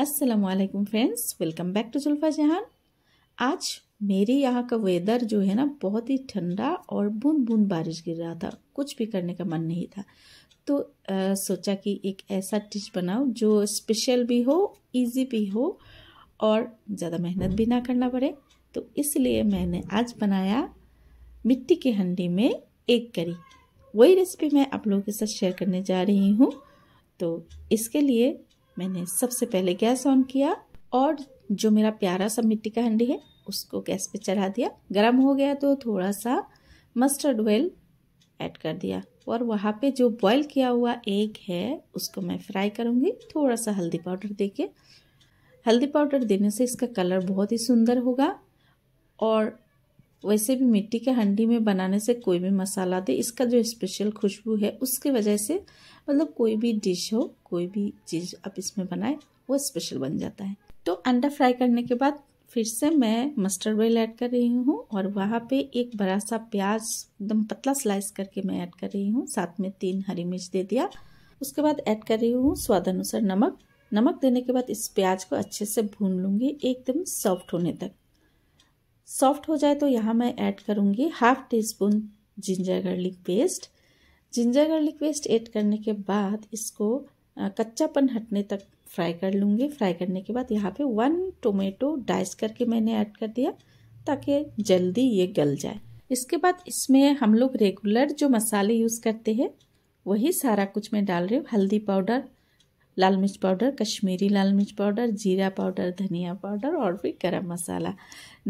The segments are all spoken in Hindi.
Aslam friends welcome back to Zulfa Jahan आज मेरे यहाँ का वेदर जो है ना बहुत ही ठंडा और बूंद बूंद बारिश गिर रहा था कुछ भी करने का मन नहीं था तो आ, सोचा कि एक ऐसा डिश बनाओ जो स्पेशल भी हो इजी भी हो और ज़्यादा मेहनत भी ना करना पड़े तो इसलिए मैंने आज बनाया मिट्टी के हंडी में एक करी वही रेसिपी मैं आप लोगों के साथ शेयर करने जा रही हूँ तो इसके लिए मैंने सबसे पहले गैस ऑन किया और जो मेरा प्यारा सा मिट्टी का हंडी है उसको गैस पे चढ़ा दिया गर्म हो गया तो थोड़ा सा मस्टर्ड ऑयल ऐड कर दिया और वहाँ पे जो बॉईल किया हुआ एग है उसको मैं फ्राई करूँगी थोड़ा सा हल्दी पाउडर देके हल्दी पाउडर देने से इसका कलर बहुत ही सुंदर होगा और वैसे भी मिट्टी के हंडी में बनाने से कोई भी मसाला दे इसका जो स्पेशल खुशबू है उसके वजह से मतलब कोई भी डिश हो कोई भी चीज़ आप इसमें बनाए वो स्पेशल बन जाता है तो अंडा फ्राई करने के बाद फिर से मैं मस्टर्ड ऑयल ऐड कर रही हूँ और वहाँ पे एक बड़ा सा प्याज एकदम पतला स्लाइस करके मैं ऐड कर रही हूँ साथ में तीन हरी मिर्च दे दिया उसके बाद ऐड कर रही हूँ स्वाद अनुसार नमक नमक देने के बाद इस प्याज को अच्छे से भून लूँगी एकदम सॉफ्ट होने तक सॉफ्ट हो जाए तो यहाँ मैं ऐड करूँगी half teaspoon ginger garlic paste ginger garlic paste add करने के बाद इसको कच्चापन हटने तक फ्राई कर लूँगी फ्राई करने के बाद यहाँ पे वन टोमेटो डाइस करके मैंने ऐड कर दिया ताकि जल्दी ये गल जाए इसके बाद इसमें हम लोग रेगुलर जो मसाले यूज़ करते हैं वही सारा कुछ मैं डाल रही हूँ हल्दी पाउडर लाल मिर्च पाउडर कश्मीरी लाल मिर्च पाउडर जीरा पाउडर धनिया पाउडर और फिर गरम मसाला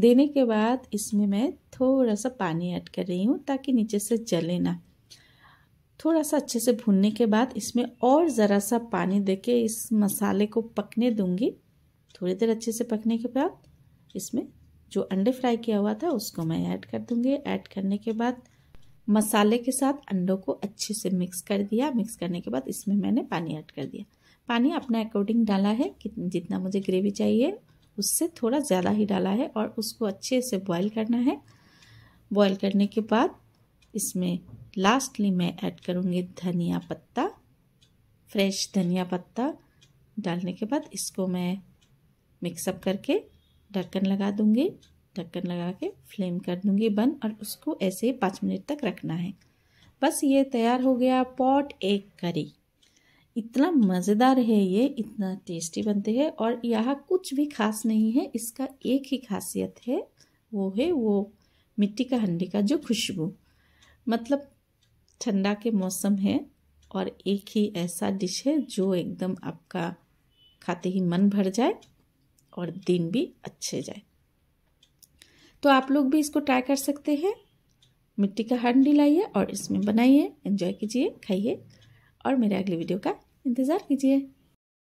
देने के बाद इसमें मैं थोड़ा सा पानी ऐड कर रही हूँ ताकि नीचे से जले ना थोड़ा सा अच्छे से भूनने के बाद इसमें और ज़रा सा पानी दे के इस मसाले को पकने दूँगी थोड़ी देर अच्छे से पकने के बाद इसमें जो अंडे फ्राई किया हुआ था उसको मैं ऐड कर दूँगी ऐड करने के बाद मसाले के साथ अंडों को अच्छे से मिक्स कर दिया मिक्स करने के बाद इसमें मैंने पानी ऐड कर दिया पानी अपने अकॉर्डिंग डाला है जितना मुझे ग्रेवी चाहिए उससे थोड़ा ज़्यादा ही डाला है और उसको अच्छे से बॉईल करना है बॉईल करने के बाद इसमें लास्टली मैं ऐड करूँगी धनिया पत्ता फ्रेश धनिया पत्ता डालने के बाद इसको मैं मिक्सअप करके ढक्कन लगा दूँगी ढक्कन लगा के फ्लेम कर दूँगी बंद और उसको ऐसे ही पाँच मिनट तक रखना है बस ये तैयार हो गया पॉट एक करी इतना मज़ेदार है ये इतना टेस्टी बनते हैं और यहाँ कुछ भी खास नहीं है इसका एक ही खासियत है वो है वो मिट्टी का हंडी का जो खुशबू मतलब ठंडा के मौसम है और एक ही ऐसा डिश है जो एकदम आपका खाते ही मन भर जाए और दिन भी अच्छे जाए तो आप लोग भी इसको ट्राई कर सकते हैं मिट्टी का हंडी लाइए और इसमें बनाइए एंजॉय कीजिए खाइए और मेरे अगले वीडियो का इंतज़ार कीजिए